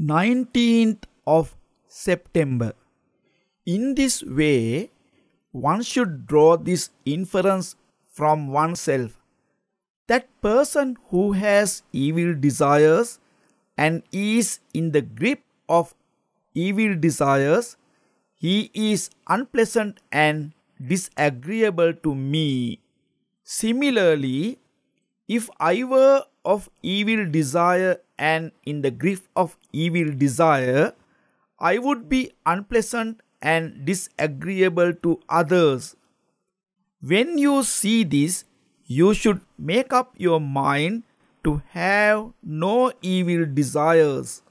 19th of September. In this way, one should draw this inference from oneself. That person who has evil desires and is in the grip of evil desires, he is unpleasant and disagreeable to me. Similarly, if I were of evil desire and in the grief of evil desire, I would be unpleasant and disagreeable to others. When you see this, you should make up your mind to have no evil desires.